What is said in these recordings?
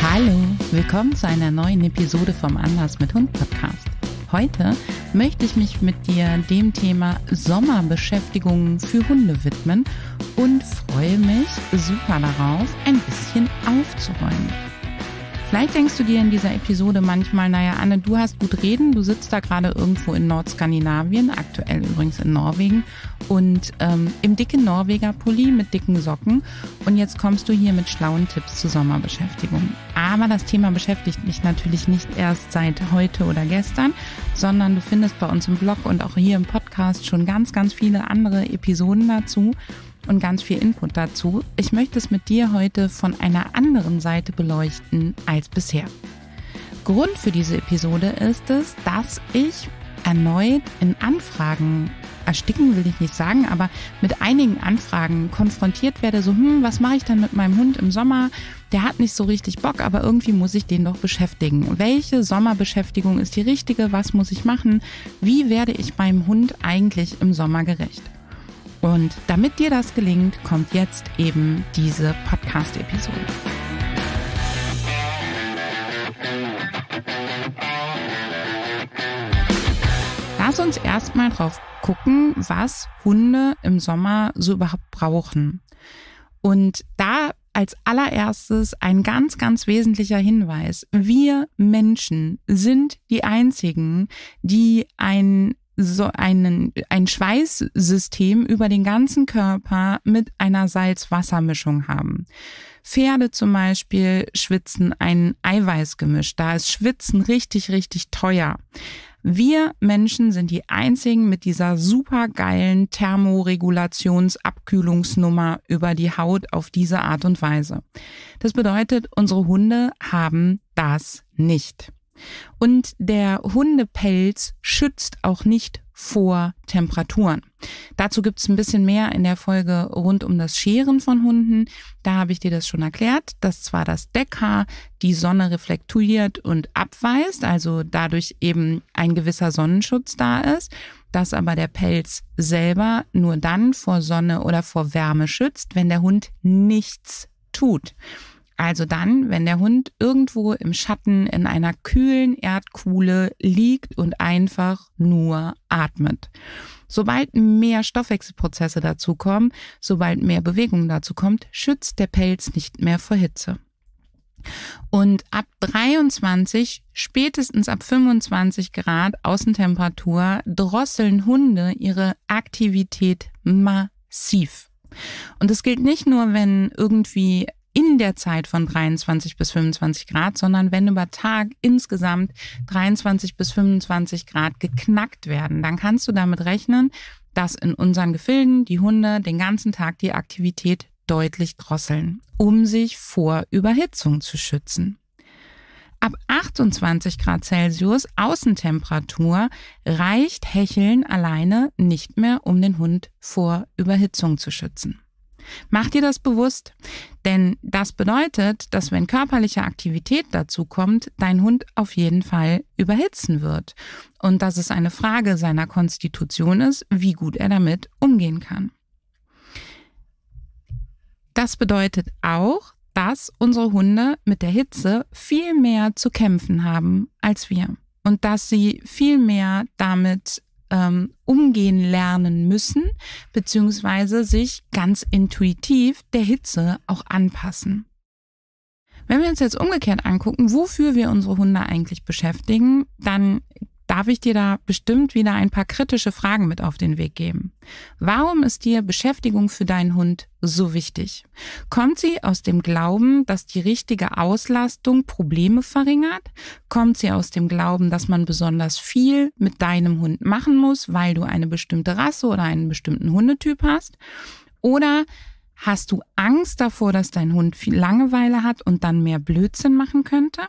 Hallo, willkommen zu einer neuen Episode vom Anders mit Hund Podcast. Heute möchte ich mich mit dir dem Thema Sommerbeschäftigung für Hunde widmen und freue mich super darauf, ein bisschen aufzuräumen. Vielleicht denkst du dir in dieser Episode manchmal, naja, Anne, du hast gut reden, du sitzt da gerade irgendwo in Nordskandinavien, aktuell übrigens in Norwegen, und ähm, im dicken Norweger Pulli mit dicken Socken. Und jetzt kommst du hier mit schlauen Tipps zur Sommerbeschäftigung. Aber das Thema beschäftigt mich natürlich nicht erst seit heute oder gestern, sondern du findest bei uns im Blog und auch hier im Podcast schon ganz, ganz viele andere Episoden dazu und ganz viel Input dazu. Ich möchte es mit dir heute von einer anderen Seite beleuchten als bisher. Grund für diese Episode ist es, dass ich erneut in Anfragen ersticken will ich nicht sagen, aber mit einigen Anfragen konfrontiert werde, so, hm, was mache ich dann mit meinem Hund im Sommer? Der hat nicht so richtig Bock, aber irgendwie muss ich den doch beschäftigen. Welche Sommerbeschäftigung ist die richtige? Was muss ich machen? Wie werde ich meinem Hund eigentlich im Sommer gerecht? Und damit dir das gelingt, kommt jetzt eben diese Podcast-Episode. Lass uns erstmal drauf gucken, was Hunde im Sommer so überhaupt brauchen. Und da als allererstes ein ganz, ganz wesentlicher Hinweis. Wir Menschen sind die Einzigen, die ein so einen, ein Schweißsystem über den ganzen Körper mit einer Salz-Wasser-Mischung haben. Pferde zum Beispiel schwitzen ein Eiweißgemisch. Da ist Schwitzen richtig, richtig teuer. Wir Menschen sind die einzigen mit dieser supergeilen Thermoregulationsabkühlungsnummer über die Haut auf diese Art und Weise. Das bedeutet, unsere Hunde haben das nicht. Und der Hundepelz schützt auch nicht vor Temperaturen. Dazu gibt es ein bisschen mehr in der Folge rund um das Scheren von Hunden. Da habe ich dir das schon erklärt, dass zwar das Deckhaar die Sonne reflektiert und abweist, also dadurch eben ein gewisser Sonnenschutz da ist, dass aber der Pelz selber nur dann vor Sonne oder vor Wärme schützt, wenn der Hund nichts tut. Also dann, wenn der Hund irgendwo im Schatten in einer kühlen Erdkuhle liegt und einfach nur atmet. Sobald mehr Stoffwechselprozesse dazukommen, sobald mehr Bewegung dazu kommt, schützt der Pelz nicht mehr vor Hitze. Und ab 23, spätestens ab 25 Grad Außentemperatur drosseln Hunde ihre Aktivität massiv. Und das gilt nicht nur, wenn irgendwie in der Zeit von 23 bis 25 Grad, sondern wenn über Tag insgesamt 23 bis 25 Grad geknackt werden, dann kannst du damit rechnen, dass in unseren Gefilden die Hunde den ganzen Tag die Aktivität deutlich drosseln, um sich vor Überhitzung zu schützen. Ab 28 Grad Celsius Außentemperatur reicht Hecheln alleine nicht mehr, um den Hund vor Überhitzung zu schützen. Mach dir das bewusst, denn das bedeutet, dass wenn körperliche Aktivität dazu kommt, dein Hund auf jeden Fall überhitzen wird und dass es eine Frage seiner Konstitution ist, wie gut er damit umgehen kann. Das bedeutet auch, dass unsere Hunde mit der Hitze viel mehr zu kämpfen haben als wir und dass sie viel mehr damit ähm, umgehen lernen müssen, beziehungsweise sich ganz intuitiv der Hitze auch anpassen. Wenn wir uns jetzt umgekehrt angucken, wofür wir unsere Hunde eigentlich beschäftigen, dann darf ich dir da bestimmt wieder ein paar kritische Fragen mit auf den Weg geben. Warum ist dir Beschäftigung für deinen Hund so wichtig? Kommt sie aus dem Glauben, dass die richtige Auslastung Probleme verringert? Kommt sie aus dem Glauben, dass man besonders viel mit deinem Hund machen muss, weil du eine bestimmte Rasse oder einen bestimmten Hundetyp hast? Oder hast du Angst davor, dass dein Hund viel Langeweile hat und dann mehr Blödsinn machen könnte?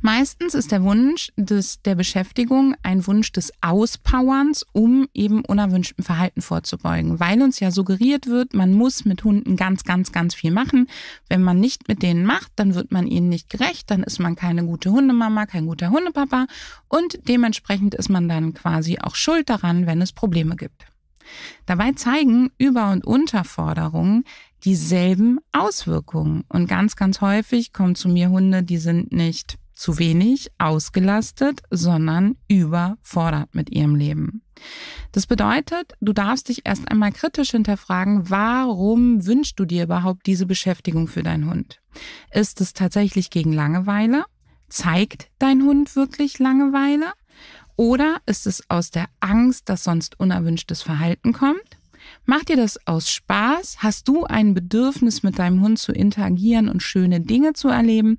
Meistens ist der Wunsch des, der Beschäftigung ein Wunsch des Auspowerns, um eben unerwünschtem Verhalten vorzubeugen, weil uns ja suggeriert wird, man muss mit Hunden ganz, ganz, ganz viel machen. Wenn man nicht mit denen macht, dann wird man ihnen nicht gerecht, dann ist man keine gute Hundemama, kein guter Hundepapa und dementsprechend ist man dann quasi auch schuld daran, wenn es Probleme gibt. Dabei zeigen Über- und Unterforderungen dieselben Auswirkungen. Und ganz, ganz häufig kommen zu mir Hunde, die sind nicht zu wenig ausgelastet, sondern überfordert mit ihrem Leben. Das bedeutet, du darfst dich erst einmal kritisch hinterfragen, warum wünschst du dir überhaupt diese Beschäftigung für deinen Hund? Ist es tatsächlich gegen Langeweile? Zeigt dein Hund wirklich Langeweile? Oder ist es aus der Angst, dass sonst unerwünschtes Verhalten kommt? Macht dir das aus Spaß? Hast du ein Bedürfnis, mit deinem Hund zu interagieren und schöne Dinge zu erleben?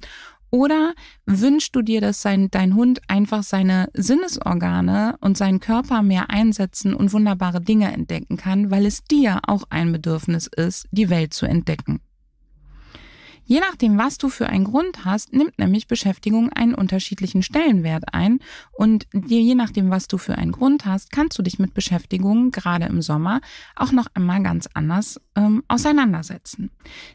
Oder wünschst du dir, dass sein, dein Hund einfach seine Sinnesorgane und seinen Körper mehr einsetzen und wunderbare Dinge entdecken kann, weil es dir auch ein Bedürfnis ist, die Welt zu entdecken? Je nachdem, was du für einen Grund hast, nimmt nämlich Beschäftigung einen unterschiedlichen Stellenwert ein. Und je nachdem, was du für einen Grund hast, kannst du dich mit Beschäftigung gerade im Sommer auch noch einmal ganz anders ähm, auseinandersetzen.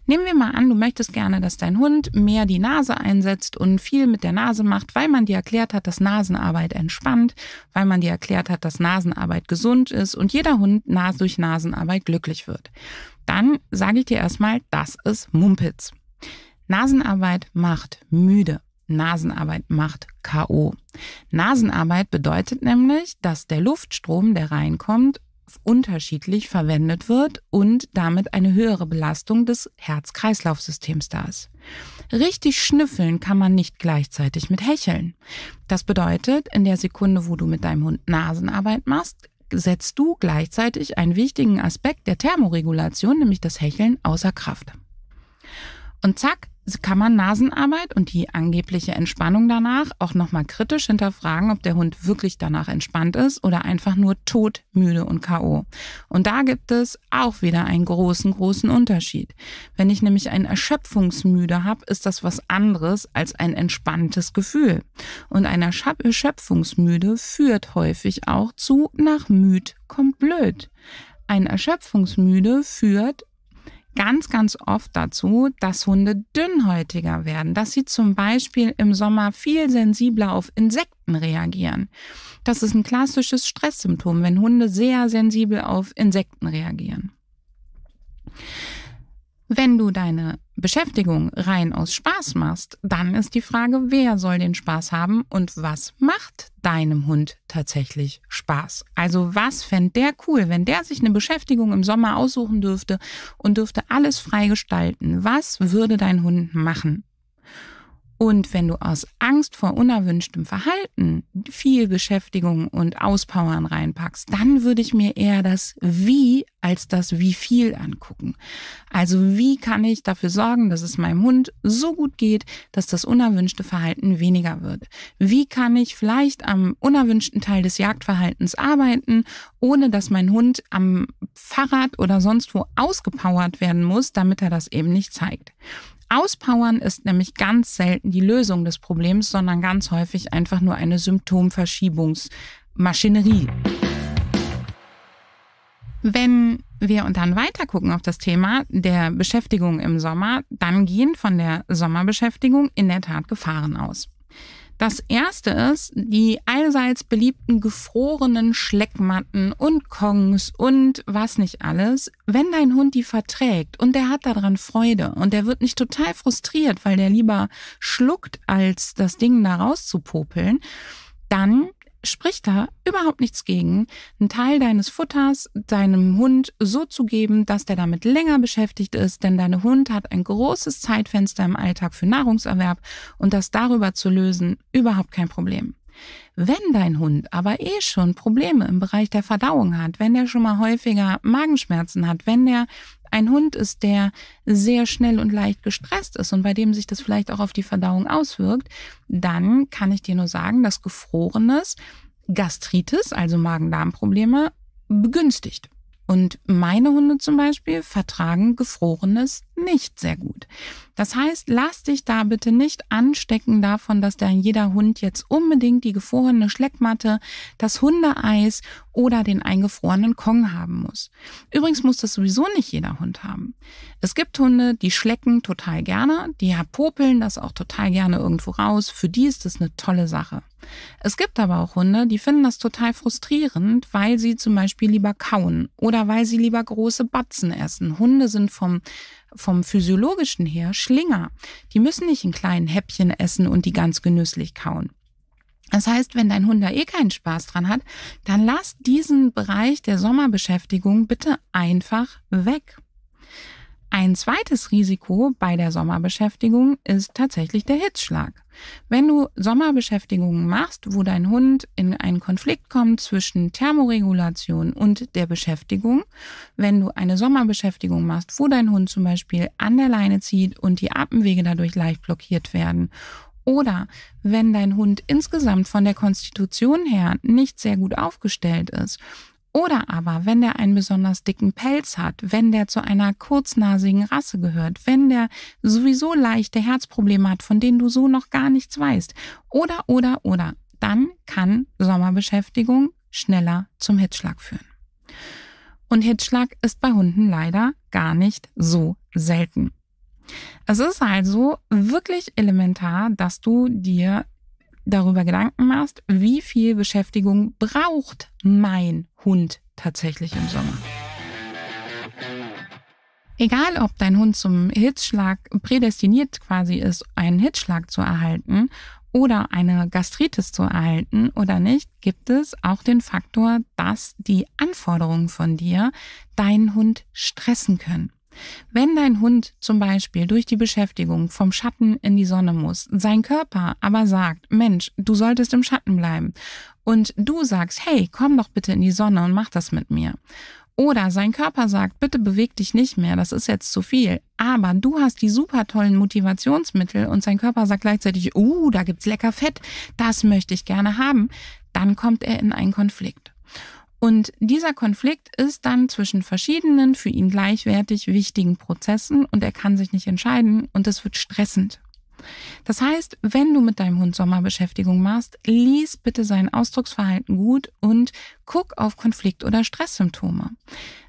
Nehmen wir mal an, du möchtest gerne, dass dein Hund mehr die Nase einsetzt und viel mit der Nase macht, weil man dir erklärt hat, dass Nasenarbeit entspannt, weil man dir erklärt hat, dass Nasenarbeit gesund ist und jeder Hund durch Nasenarbeit glücklich wird dann sage ich dir erstmal, das ist Mumpitz. Nasenarbeit macht müde. Nasenarbeit macht KO. Nasenarbeit bedeutet nämlich, dass der Luftstrom, der reinkommt, unterschiedlich verwendet wird und damit eine höhere Belastung des Herz-Kreislauf-Systems da ist. Richtig schnüffeln kann man nicht gleichzeitig mit hecheln. Das bedeutet, in der Sekunde, wo du mit deinem Hund Nasenarbeit machst, setzt du gleichzeitig einen wichtigen Aspekt der Thermoregulation, nämlich das Hecheln, außer Kraft. Und zack, kann man Nasenarbeit und die angebliche Entspannung danach auch nochmal kritisch hinterfragen, ob der Hund wirklich danach entspannt ist oder einfach nur tot, müde und KO. Und da gibt es auch wieder einen großen, großen Unterschied. Wenn ich nämlich ein Erschöpfungsmüde habe, ist das was anderes als ein entspanntes Gefühl. Und ein Erschöpfungsmüde führt häufig auch zu nach müd kommt blöd. Ein Erschöpfungsmüde führt ganz, ganz oft dazu, dass Hunde dünnhäutiger werden, dass sie zum Beispiel im Sommer viel sensibler auf Insekten reagieren. Das ist ein klassisches Stresssymptom, wenn Hunde sehr sensibel auf Insekten reagieren. Wenn du deine Beschäftigung rein aus Spaß machst, dann ist die Frage, wer soll den Spaß haben und was macht deinem Hund tatsächlich Spaß? Also was fände der cool, wenn der sich eine Beschäftigung im Sommer aussuchen dürfte und dürfte alles freigestalten? Was würde dein Hund machen? Und wenn du aus Angst vor unerwünschtem Verhalten viel Beschäftigung und Auspowern reinpackst, dann würde ich mir eher das Wie als das Wie viel angucken. Also wie kann ich dafür sorgen, dass es meinem Hund so gut geht, dass das unerwünschte Verhalten weniger wird? Wie kann ich vielleicht am unerwünschten Teil des Jagdverhaltens arbeiten, ohne dass mein Hund am Fahrrad oder sonst wo ausgepowert werden muss, damit er das eben nicht zeigt? Auspowern ist nämlich ganz selten die Lösung des Problems, sondern ganz häufig einfach nur eine Symptomverschiebungsmaschinerie. Wenn wir und dann weiter gucken auf das Thema der Beschäftigung im Sommer, dann gehen von der Sommerbeschäftigung in der Tat Gefahren aus. Das erste ist, die allseits beliebten gefrorenen Schleckmatten und Kongs und was nicht alles. Wenn dein Hund die verträgt und der hat daran Freude und der wird nicht total frustriert, weil der lieber schluckt, als das Ding da rauszupopeln, dann spricht da überhaupt nichts gegen, einen Teil deines Futters deinem Hund so zu geben, dass der damit länger beschäftigt ist, denn dein Hund hat ein großes Zeitfenster im Alltag für Nahrungserwerb und das darüber zu lösen, überhaupt kein Problem. Wenn dein Hund aber eh schon Probleme im Bereich der Verdauung hat, wenn er schon mal häufiger Magenschmerzen hat, wenn er ein Hund ist, der sehr schnell und leicht gestresst ist und bei dem sich das vielleicht auch auf die Verdauung auswirkt, dann kann ich dir nur sagen, dass gefrorenes Gastritis, also Magen-Darm-Probleme, begünstigt. Und meine Hunde zum Beispiel vertragen gefrorenes nicht sehr gut. Das heißt, lass dich da bitte nicht anstecken davon, dass da jeder Hund jetzt unbedingt die gefrorene Schleckmatte, das Hundeeis oder den eingefrorenen Kong haben muss. Übrigens muss das sowieso nicht jeder Hund haben. Es gibt Hunde, die schlecken total gerne, die popeln das auch total gerne irgendwo raus. Für die ist das eine tolle Sache. Es gibt aber auch Hunde, die finden das total frustrierend, weil sie zum Beispiel lieber kauen oder weil sie lieber große Batzen essen. Hunde sind vom vom physiologischen her Schlinger. Die müssen nicht in kleinen Häppchen essen und die ganz genüsslich kauen. Das heißt, wenn dein Hund da eh keinen Spaß dran hat, dann lass diesen Bereich der Sommerbeschäftigung bitte einfach weg. Ein zweites Risiko bei der Sommerbeschäftigung ist tatsächlich der Hitzschlag. Wenn du Sommerbeschäftigungen machst, wo dein Hund in einen Konflikt kommt zwischen Thermoregulation und der Beschäftigung, wenn du eine Sommerbeschäftigung machst, wo dein Hund zum Beispiel an der Leine zieht und die Atemwege dadurch leicht blockiert werden oder wenn dein Hund insgesamt von der Konstitution her nicht sehr gut aufgestellt ist oder aber, wenn der einen besonders dicken Pelz hat, wenn der zu einer kurznasigen Rasse gehört, wenn der sowieso leichte Herzprobleme hat, von denen du so noch gar nichts weißt. Oder, oder, oder. Dann kann Sommerbeschäftigung schneller zum Hitzschlag führen. Und Hitzschlag ist bei Hunden leider gar nicht so selten. Es ist also wirklich elementar, dass du dir darüber Gedanken machst, wie viel Beschäftigung braucht mein Hund tatsächlich im Sommer. Egal, ob dein Hund zum Hitzschlag prädestiniert quasi ist, einen Hitzschlag zu erhalten oder eine Gastritis zu erhalten oder nicht, gibt es auch den Faktor, dass die Anforderungen von dir deinen Hund stressen können. Wenn dein Hund zum Beispiel durch die Beschäftigung vom Schatten in die Sonne muss, sein Körper aber sagt, Mensch, du solltest im Schatten bleiben, und du sagst, hey, komm doch bitte in die Sonne und mach das mit mir. Oder sein Körper sagt, bitte beweg dich nicht mehr, das ist jetzt zu viel. Aber du hast die super tollen Motivationsmittel und sein Körper sagt gleichzeitig, uh, da gibt's lecker Fett, das möchte ich gerne haben. Dann kommt er in einen Konflikt. Und dieser Konflikt ist dann zwischen verschiedenen, für ihn gleichwertig wichtigen Prozessen und er kann sich nicht entscheiden und es wird stressend. Das heißt, wenn du mit deinem Hund Sommerbeschäftigung machst, lies bitte sein Ausdrucksverhalten gut und guck auf Konflikt- oder Stresssymptome.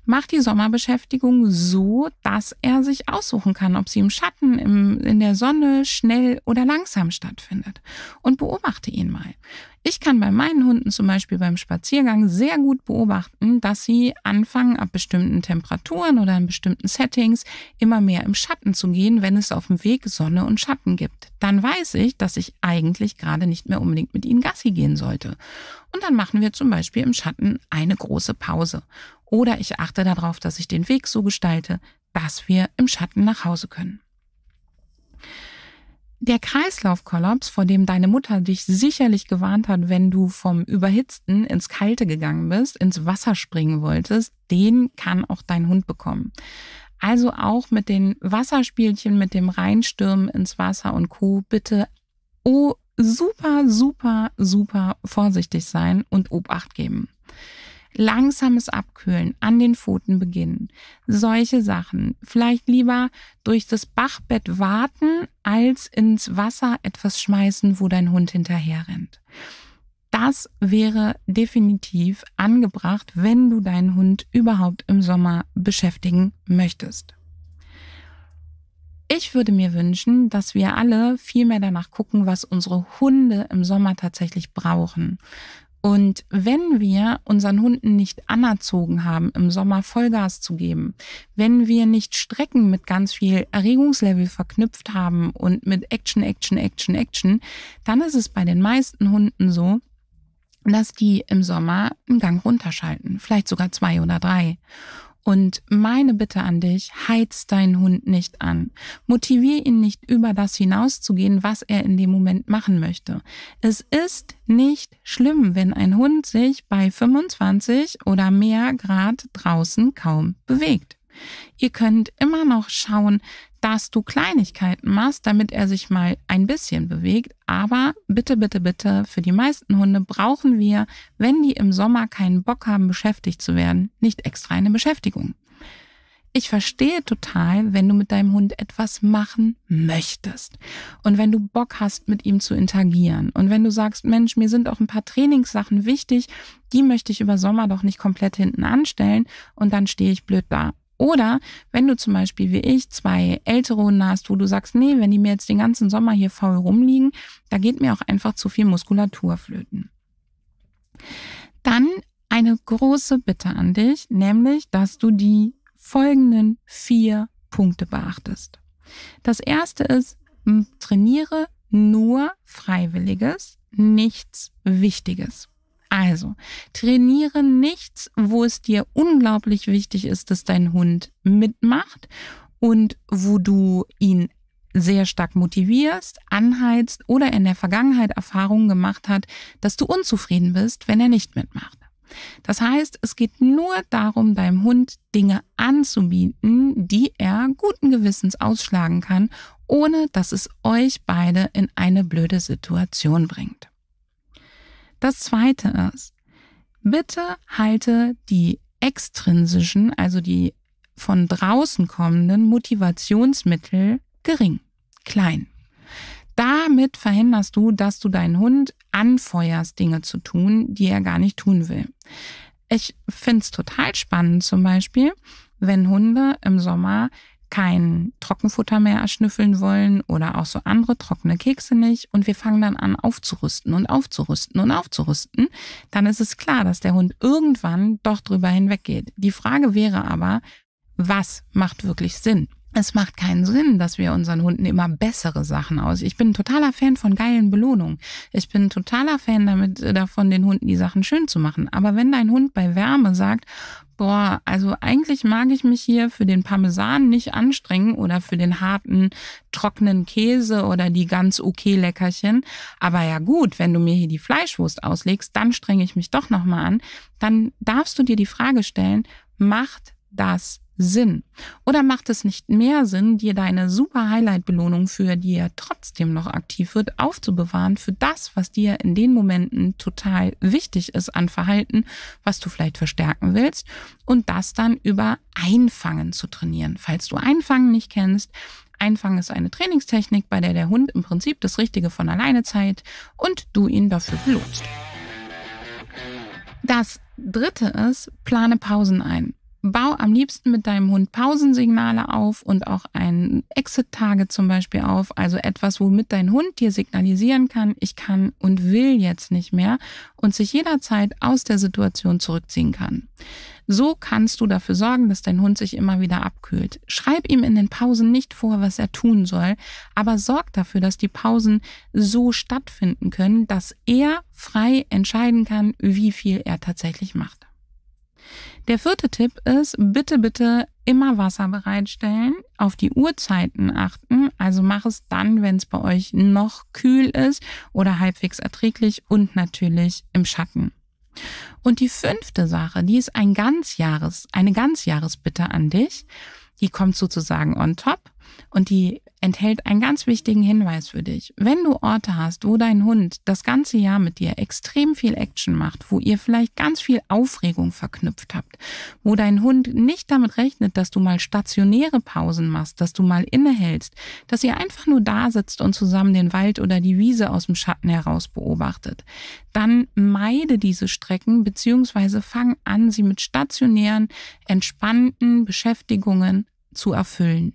Mach die Sommerbeschäftigung so, dass er sich aussuchen kann, ob sie im Schatten, im, in der Sonne, schnell oder langsam stattfindet. Und beobachte ihn mal. Ich kann bei meinen Hunden zum Beispiel beim Spaziergang sehr gut beobachten, dass sie anfangen, ab bestimmten Temperaturen oder in bestimmten Settings immer mehr im Schatten zu gehen, wenn es auf dem Weg Sonne und Schatten gibt. Dann weiß ich, dass ich eigentlich gerade nicht mehr unbedingt mit ihnen Gassi gehen sollte. Und dann machen wir zum Beispiel im Schatten eine große Pause. Oder ich achte darauf, dass ich den Weg so gestalte, dass wir im Schatten nach Hause können der Kreislaufkollaps, vor dem deine Mutter dich sicherlich gewarnt hat, wenn du vom Überhitzten ins Kalte gegangen bist, ins Wasser springen wolltest, den kann auch dein Hund bekommen. Also auch mit den Wasserspielchen, mit dem Reinstürmen ins Wasser und Co. bitte oh, super, super, super vorsichtig sein und Obacht geben. Langsames Abkühlen an den Pfoten beginnen. Solche Sachen. Vielleicht lieber durch das Bachbett warten, als ins Wasser etwas schmeißen, wo dein Hund hinterher rennt. Das wäre definitiv angebracht, wenn du deinen Hund überhaupt im Sommer beschäftigen möchtest. Ich würde mir wünschen, dass wir alle viel mehr danach gucken, was unsere Hunde im Sommer tatsächlich brauchen. Und wenn wir unseren Hunden nicht anerzogen haben, im Sommer Vollgas zu geben, wenn wir nicht Strecken mit ganz viel Erregungslevel verknüpft haben und mit Action, Action, Action, Action, dann ist es bei den meisten Hunden so, dass die im Sommer einen Gang runterschalten, vielleicht sogar zwei oder drei. Und meine Bitte an dich, heiz deinen Hund nicht an. Motivier ihn nicht über das hinauszugehen, was er in dem Moment machen möchte. Es ist nicht schlimm, wenn ein Hund sich bei 25 oder mehr Grad draußen kaum bewegt. Ihr könnt immer noch schauen, dass du Kleinigkeiten machst, damit er sich mal ein bisschen bewegt. Aber bitte, bitte, bitte, für die meisten Hunde brauchen wir, wenn die im Sommer keinen Bock haben, beschäftigt zu werden, nicht extra eine Beschäftigung. Ich verstehe total, wenn du mit deinem Hund etwas machen möchtest und wenn du Bock hast, mit ihm zu interagieren und wenn du sagst, Mensch, mir sind auch ein paar Trainingssachen wichtig, die möchte ich über Sommer doch nicht komplett hinten anstellen und dann stehe ich blöd da. Oder wenn du zum Beispiel wie ich zwei ältere Hunde hast, wo du sagst, nee, wenn die mir jetzt den ganzen Sommer hier faul rumliegen, da geht mir auch einfach zu viel Muskulatur flöten. Dann eine große Bitte an dich, nämlich, dass du die folgenden vier Punkte beachtest. Das erste ist, trainiere nur Freiwilliges, nichts Wichtiges. Also, trainiere nichts, wo es dir unglaublich wichtig ist, dass dein Hund mitmacht und wo du ihn sehr stark motivierst, anheizt oder in der Vergangenheit Erfahrungen gemacht hat, dass du unzufrieden bist, wenn er nicht mitmacht. Das heißt, es geht nur darum, deinem Hund Dinge anzubieten, die er guten Gewissens ausschlagen kann, ohne dass es euch beide in eine blöde Situation bringt. Das zweite ist, bitte halte die extrinsischen, also die von draußen kommenden Motivationsmittel gering, klein. Damit verhinderst du, dass du deinen Hund anfeuerst, Dinge zu tun, die er gar nicht tun will. Ich finde es total spannend zum Beispiel, wenn Hunde im Sommer kein Trockenfutter mehr erschnüffeln wollen oder auch so andere trockene Kekse nicht. Und wir fangen dann an aufzurüsten und aufzurüsten und aufzurüsten. Dann ist es klar, dass der Hund irgendwann doch drüber hinweggeht. Die Frage wäre aber, was macht wirklich Sinn? es macht keinen Sinn, dass wir unseren Hunden immer bessere Sachen aus. Ich bin ein totaler Fan von geilen Belohnungen. Ich bin ein totaler Fan damit, äh, davon, den Hunden die Sachen schön zu machen. Aber wenn dein Hund bei Wärme sagt, boah, also eigentlich mag ich mich hier für den Parmesan nicht anstrengen oder für den harten, trockenen Käse oder die ganz okay Leckerchen. Aber ja gut, wenn du mir hier die Fleischwurst auslegst, dann strenge ich mich doch nochmal an. Dann darfst du dir die Frage stellen, macht das Sinn? Oder macht es nicht mehr Sinn, dir deine super Highlight-Belohnung, für die er trotzdem noch aktiv wird, aufzubewahren für das, was dir in den Momenten total wichtig ist an Verhalten, was du vielleicht verstärken willst und das dann über Einfangen zu trainieren. Falls du Einfangen nicht kennst, Einfangen ist eine Trainingstechnik, bei der der Hund im Prinzip das Richtige von alleine zeigt und du ihn dafür belohnst. Das dritte ist, plane Pausen ein. Bau am liebsten mit deinem Hund Pausensignale auf und auch ein Exit-Tage zum Beispiel auf, also etwas, womit dein Hund dir signalisieren kann, ich kann und will jetzt nicht mehr und sich jederzeit aus der Situation zurückziehen kann. So kannst du dafür sorgen, dass dein Hund sich immer wieder abkühlt. Schreib ihm in den Pausen nicht vor, was er tun soll, aber sorg dafür, dass die Pausen so stattfinden können, dass er frei entscheiden kann, wie viel er tatsächlich macht. Der vierte Tipp ist, bitte, bitte immer Wasser bereitstellen, auf die Uhrzeiten achten. Also mach es dann, wenn es bei euch noch kühl ist oder halbwegs erträglich und natürlich im Schatten. Und die fünfte Sache, die ist ein Ganzjahres, eine Ganzjahresbitte an dich. Die kommt sozusagen on top. Und die enthält einen ganz wichtigen Hinweis für dich. Wenn du Orte hast, wo dein Hund das ganze Jahr mit dir extrem viel Action macht, wo ihr vielleicht ganz viel Aufregung verknüpft habt, wo dein Hund nicht damit rechnet, dass du mal stationäre Pausen machst, dass du mal innehältst, dass ihr einfach nur da sitzt und zusammen den Wald oder die Wiese aus dem Schatten heraus beobachtet, dann meide diese Strecken bzw. fang an, sie mit stationären, entspannten Beschäftigungen zu erfüllen.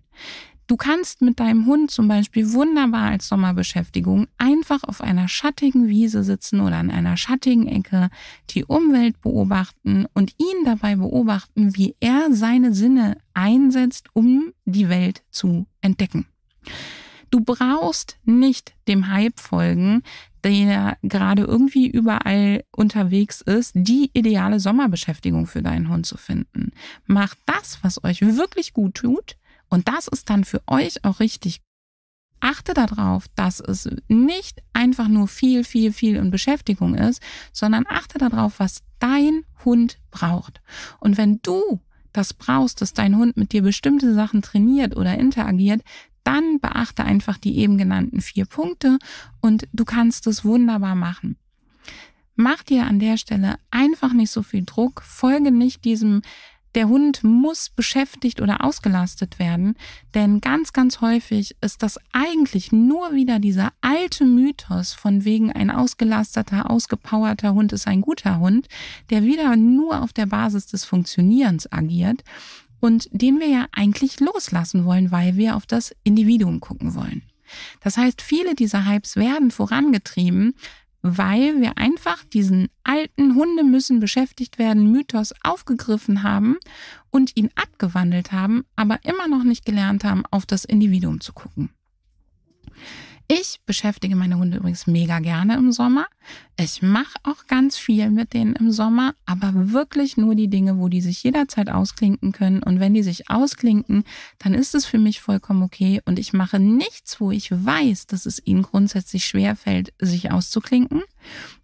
Du kannst mit deinem Hund zum Beispiel wunderbar als Sommerbeschäftigung einfach auf einer schattigen Wiese sitzen oder an einer schattigen Ecke, die Umwelt beobachten und ihn dabei beobachten, wie er seine Sinne einsetzt, um die Welt zu entdecken. Du brauchst nicht dem Hype folgen, der gerade irgendwie überall unterwegs ist, die ideale Sommerbeschäftigung für deinen Hund zu finden. Macht das, was euch wirklich gut tut und das ist dann für euch auch richtig. Achte darauf, dass es nicht einfach nur viel, viel, viel in Beschäftigung ist, sondern achte darauf, was dein Hund braucht. Und wenn du das brauchst, dass dein Hund mit dir bestimmte Sachen trainiert oder interagiert, dann beachte einfach die eben genannten vier Punkte und du kannst es wunderbar machen. Mach dir an der Stelle einfach nicht so viel Druck, folge nicht diesem der Hund muss beschäftigt oder ausgelastet werden, denn ganz, ganz häufig ist das eigentlich nur wieder dieser alte Mythos von wegen ein ausgelasteter, ausgepowerter Hund ist ein guter Hund, der wieder nur auf der Basis des Funktionierens agiert und den wir ja eigentlich loslassen wollen, weil wir auf das Individuum gucken wollen. Das heißt, viele dieser Hypes werden vorangetrieben weil wir einfach diesen alten Hunde müssen beschäftigt werden Mythos aufgegriffen haben und ihn abgewandelt haben, aber immer noch nicht gelernt haben, auf das Individuum zu gucken. Ich beschäftige meine Hunde übrigens mega gerne im Sommer. Ich mache auch ganz viel mit denen im Sommer, aber wirklich nur die Dinge, wo die sich jederzeit ausklinken können. Und wenn die sich ausklinken, dann ist es für mich vollkommen okay. Und ich mache nichts, wo ich weiß, dass es ihnen grundsätzlich schwerfällt, sich auszuklinken.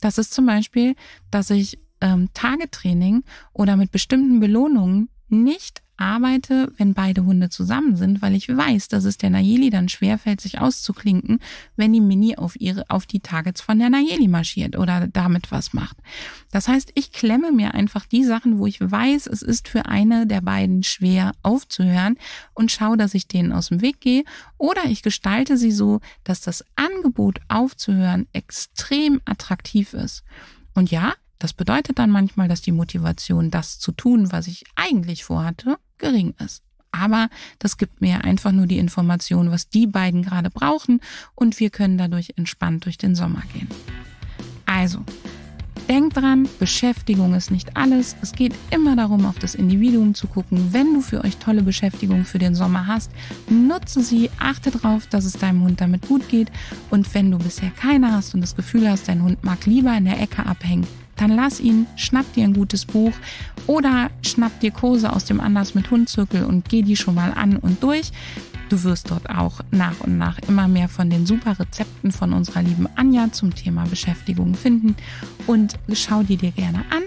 Das ist zum Beispiel, dass ich ähm, Tagetraining oder mit bestimmten Belohnungen nicht arbeite, wenn beide Hunde zusammen sind, weil ich weiß, dass es der Nayeli dann schwerfällt, sich auszuklinken, wenn die Mini auf ihre, auf die Targets von der Nayeli marschiert oder damit was macht. Das heißt, ich klemme mir einfach die Sachen, wo ich weiß, es ist für eine der beiden schwer aufzuhören und schaue, dass ich denen aus dem Weg gehe oder ich gestalte sie so, dass das Angebot aufzuhören extrem attraktiv ist. Und ja, das bedeutet dann manchmal, dass die Motivation, das zu tun, was ich eigentlich vorhatte, gering ist. Aber das gibt mir einfach nur die Information, was die beiden gerade brauchen und wir können dadurch entspannt durch den Sommer gehen. Also, denk dran, Beschäftigung ist nicht alles. Es geht immer darum, auf das Individuum zu gucken. Wenn du für euch tolle Beschäftigung für den Sommer hast, nutze sie, achte darauf, dass es deinem Hund damit gut geht. Und wenn du bisher keine hast und das Gefühl hast, dein Hund mag lieber in der Ecke abhängen, dann lass ihn, schnapp dir ein gutes Buch oder schnapp dir Kurse aus dem Anders mit Hundzirkel und geh die schon mal an und durch. Du wirst dort auch nach und nach immer mehr von den super Rezepten von unserer lieben Anja zum Thema Beschäftigung finden und schau die dir gerne an,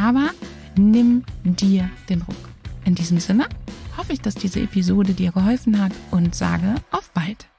aber nimm dir den Ruck. In diesem Sinne hoffe ich, dass diese Episode dir geholfen hat und sage auf bald.